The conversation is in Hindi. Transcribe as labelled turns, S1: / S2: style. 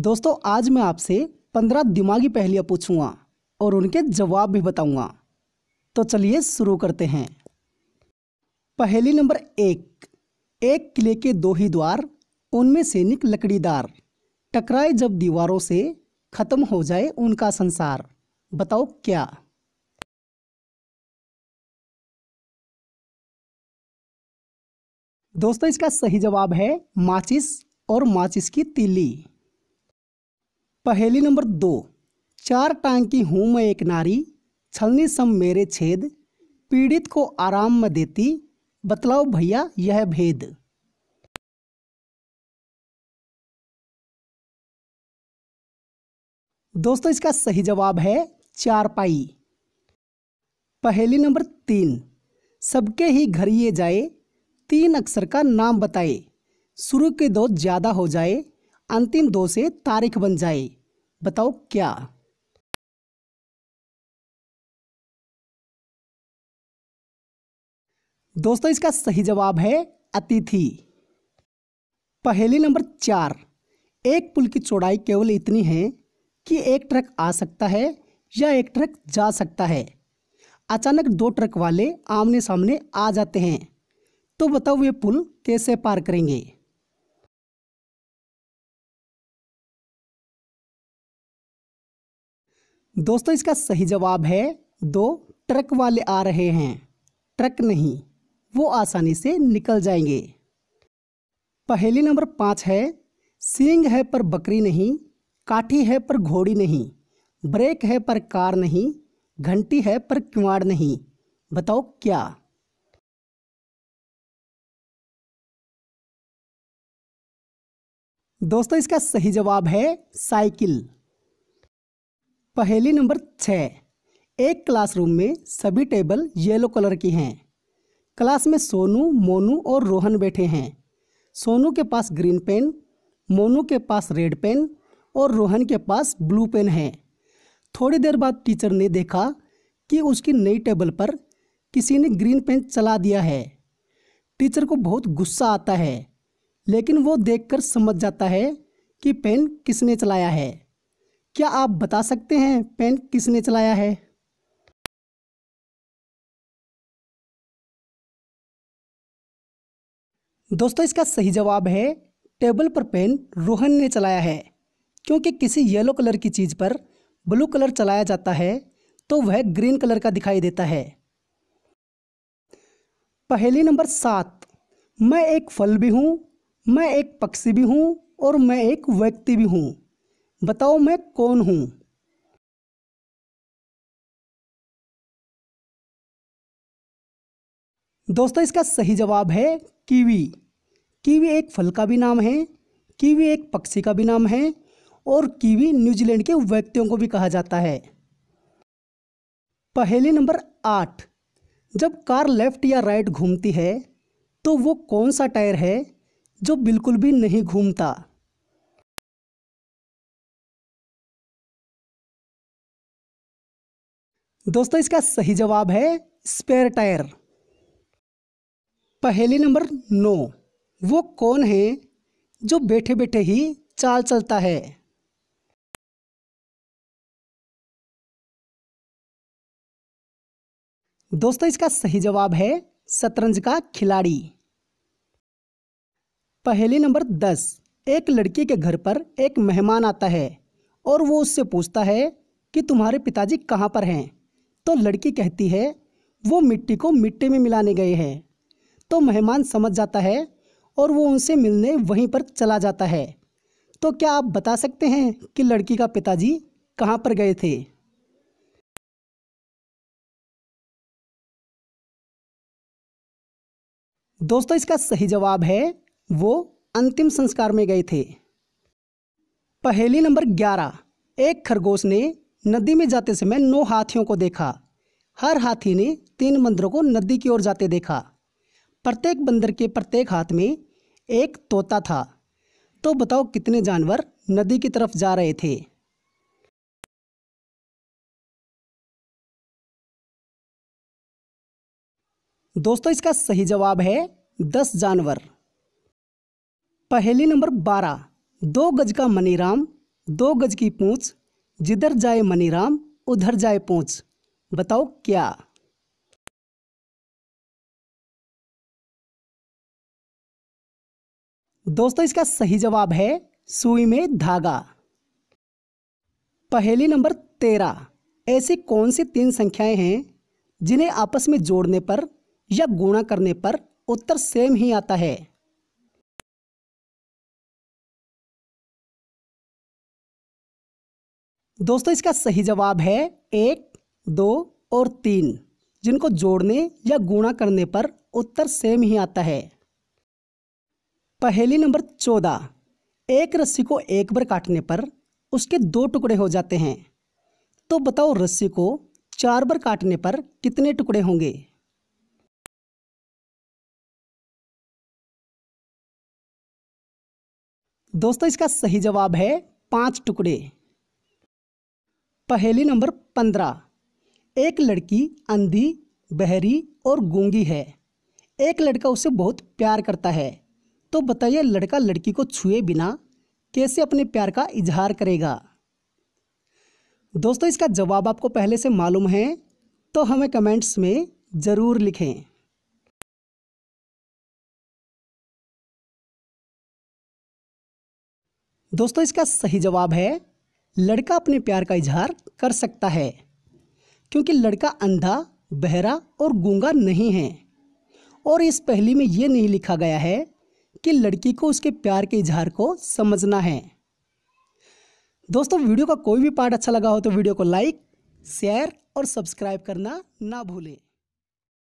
S1: दोस्तों आज मैं आपसे पंद्रह दिमागी पहलियाँ पूछूंगा और उनके जवाब भी बताऊंगा तो चलिए शुरू करते हैं पहली नंबर एक एक किले के दो ही द्वार उनमें सैनिक लकड़ीदार टकराए जब दीवारों से खत्म हो जाए उनका संसार बताओ क्या दोस्तों इसका सही जवाब है माचिस और माचिस की तीली पहेली नंबर दो चार टांग की हूँ मैं एक नारी छलनी सम मेरे छेद पीड़ित को आराम में देती बतलाओ भैया यह भेद दोस्तों इसका सही जवाब है चार पाई पहेली नंबर तीन सबके ही घर ये जाए तीन अक्षर का नाम बताए शुरू के दो ज़्यादा हो जाए अंतिम दो से तारीख बन जाए बताओ क्या
S2: दोस्तों इसका सही
S1: जवाब है अतिथि पहली नंबर चार एक पुल की चौड़ाई केवल इतनी है कि एक ट्रक आ सकता है या एक ट्रक जा सकता है अचानक दो ट्रक वाले आमने सामने आ जाते हैं तो बताओ वे पुल कैसे पार करेंगे दोस्तों इसका सही जवाब है दो ट्रक वाले आ रहे हैं ट्रक नहीं वो आसानी से निकल जाएंगे पहली नंबर पाँच है सींग है पर बकरी नहीं काठी है पर घोड़ी नहीं ब्रेक है पर कार नहीं घंटी है पर किवाड़ नहीं बताओ क्या
S2: दोस्तों इसका सही
S1: जवाब है साइकिल पहेली नंबर छः एक क्लासरूम में सभी टेबल येलो कलर की हैं क्लास में सोनू मोनू और रोहन बैठे हैं सोनू के पास ग्रीन पेन मोनू के पास रेड पेन और रोहन के पास ब्लू पेन है थोड़ी देर बाद टीचर ने देखा कि उसकी नई टेबल पर किसी ने ग्रीन पेन चला दिया है टीचर को बहुत गुस्सा आता है लेकिन वो देखकर समझ जाता है कि पेन किसने चलाया है क्या आप बता सकते हैं पेन किसने चलाया है दोस्तों इसका सही जवाब है टेबल पर पेन रोहन ने चलाया है क्योंकि किसी येलो कलर की चीज़ पर ब्लू कलर चलाया जाता है तो वह ग्रीन कलर का दिखाई देता है पहली नंबर सात मैं एक फल भी हूँ मैं एक पक्षी भी हूँ और मैं एक व्यक्ति भी हूँ बताओ मैं कौन हूं दोस्तों इसका सही जवाब है कीवी कीवी एक फल का भी नाम है कीवी एक पक्षी का भी नाम है और कीवी न्यूजीलैंड के व्यक्तियों को भी कहा जाता है पहले नंबर आठ जब कार लेफ्ट या राइट घूमती है तो वो कौन सा टायर है जो बिल्कुल भी नहीं घूमता दोस्तों इसका सही जवाब है स्पेयर टायर पहली नंबर नो वो कौन है जो बैठे बैठे ही चाल चलता है दोस्तों इसका सही जवाब है शतरंज का खिलाड़ी पहली नंबर दस एक लड़की के घर पर एक मेहमान आता है और वो उससे पूछता है कि तुम्हारे पिताजी कहां पर हैं तो लड़की कहती है वो मिट्टी को मिट्टी में मिलाने गए हैं तो मेहमान समझ जाता है और वो उनसे मिलने वहीं पर चला जाता है तो क्या आप बता सकते हैं कि लड़की का पिताजी कहाँ पर गए थे दोस्तों इसका सही जवाब है वो अंतिम संस्कार में गए थे पहेली नंबर ग्यारह एक खरगोश ने नदी में जाते समय नौ हाथियों को देखा हर हाथी ने तीन बंदरों को नदी की ओर जाते देखा प्रत्येक बंदर के प्रत्येक हाथ में एक तोता था तो बताओ कितने जानवर नदी की तरफ जा रहे थे
S2: दोस्तों इसका सही जवाब है
S1: दस जानवर पहली नंबर बारह दो गज का मनीराम दो गज की पूंछ जिधर जाए मनीराम उधर जाए पूछ
S2: बताओ क्या
S1: दोस्तों इसका सही जवाब है सुई में धागा पहली नंबर तेरह ऐसी कौन सी तीन संख्याएं हैं जिन्हें आपस में जोड़ने पर या गुणा करने पर उत्तर सेम ही आता है दोस्तों इसका सही जवाब है एक दो और तीन जिनको जोड़ने या गुणा करने पर उत्तर सेम ही आता है पहली नंबर चौदह एक रस्सी को एक बार काटने पर उसके दो टुकड़े हो जाते हैं तो बताओ रस्सी को चार बार काटने पर कितने टुकड़े होंगे
S2: दोस्तों इसका सही जवाब है
S1: पांच टुकड़े पहेली नंबर पंद्रह एक लड़की अंधी बहरी और गूंगी है एक लड़का उसे बहुत प्यार करता है तो बताइए लड़का लड़की को छुए बिना कैसे अपने प्यार का इजहार करेगा दोस्तों इसका जवाब आपको पहले से मालूम है तो हमें कमेंट्स में ज़रूर लिखें दोस्तों इसका सही जवाब है लड़का अपने प्यार का इजहार कर सकता है क्योंकि लड़का अंधा बहरा और गूंगा नहीं है और इस पहली में ये नहीं लिखा गया है कि लड़की को उसके प्यार के इजहार को समझना है दोस्तों वीडियो का कोई भी पार्ट अच्छा लगा हो तो वीडियो को लाइक शेयर और सब्सक्राइब करना ना भूलें